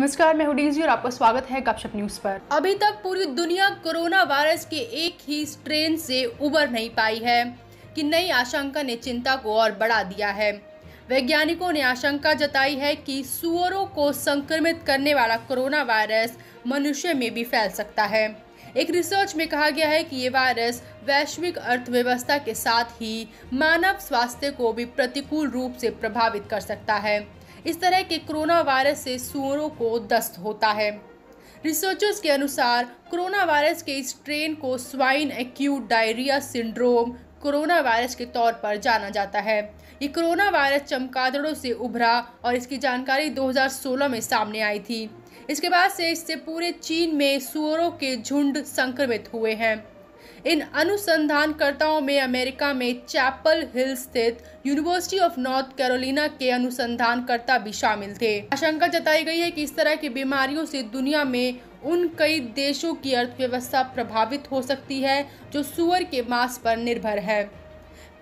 नमस्कार मैं हुडीजी और आपका स्वागत है गपशप न्यूज पर अभी तक पूरी दुनिया कोरोना वायरस के एक ही स्ट्रेन से उबर नहीं पाई है कि नई आशंका ने चिंता को और बढ़ा दिया है वैज्ञानिकों ने आशंका जताई है कि सुअरों को संक्रमित करने वाला कोरोना वायरस मनुष्य में भी फैल सकता है एक रिसर्च में कहा गया है कि ये वायरस वैश्विक अर्थव्यवस्था के साथ ही मानव स्वास्थ्य को भी प्रतिकूल रूप से प्रभावित कर सकता है इस तरह के कोरोना वायरस से सूअरों को दस्त होता है रिसर्चर्स के अनुसार कोरोना वायरस के इस ट्रेन को swine acute diarrhoea syndrome corona virus के तौर पर जाना जाता है ये कोरोना वायरस चमकादड़ों से उभरा और इसकी जानकारी 2016 में सामने आई थी इसके बाद से इससे पूरे चीन में सुअरों के झुंड संक्रमित हुए हैं इन अनुसंधानकर्ताओं में अमेरिका में चैपल हिल स्थित यूनिवर्सिटी ऑफ नॉर्थ कैरोलिना के अनुसंधानकर्ता भी शामिल थे आशंका जताई गई है कि इस तरह की बीमारियों से दुनिया में उन कई देशों की अर्थव्यवस्था प्रभावित हो सकती है जो सुअर के मांस पर निर्भर है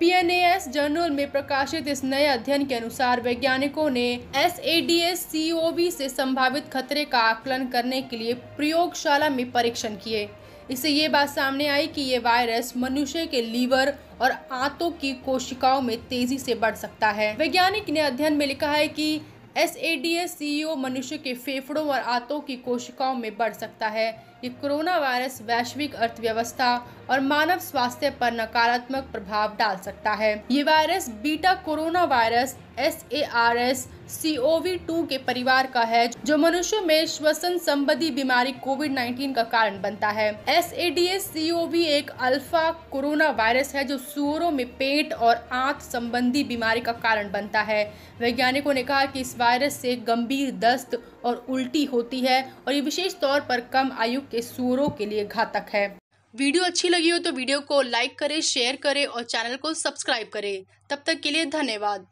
पीएनएएस जर्नल में प्रकाशित इस नए अध्ययन के अनुसार वैज्ञानिकों ने S A D S C O V से संभावित खतरे का आकलन करने के लिए प्रयोगशाला में परीक्षण किए इससे ये बात सामने आई कि ये वायरस मनुष्य के लीवर और आंतों की कोशिकाओं में तेजी से बढ़ सकता है वैज्ञानिक ने अध्ययन में लिखा है कि S A D S C O मनुष्य के फेफड़ों और आंतों की कोशिकाओं में बढ़ सकता है कि कोरोना वायरस वैश्विक अर्थव्यवस्था और मानव स्वास्थ्य पर नकारात्मक प्रभाव डाल सकता है ये virus beta corona virus S A R S C O V two के परिवार का है जो मनुष्य में श्वसन संबंधी बीमारी कोविड 19 का कारण बनता है S A D S C O V एक अल्फा कोरोना वायरस है जो सुअरों में पेट और आंत संबंधी बीमारी का कारण बनता है वैज्ञानिकों ने कहा कि इस वायरस से गंभीर दस्त और उल्टी होती है और ये विशेष तौर पर कम आयु के सूरों के लिए घातक है वीडियो अच्छी लगी हो तो वीडियो को लाइक करें शेयर करें और चैनल को सब्सक्राइब करें तब तक के लिए धन्यवाद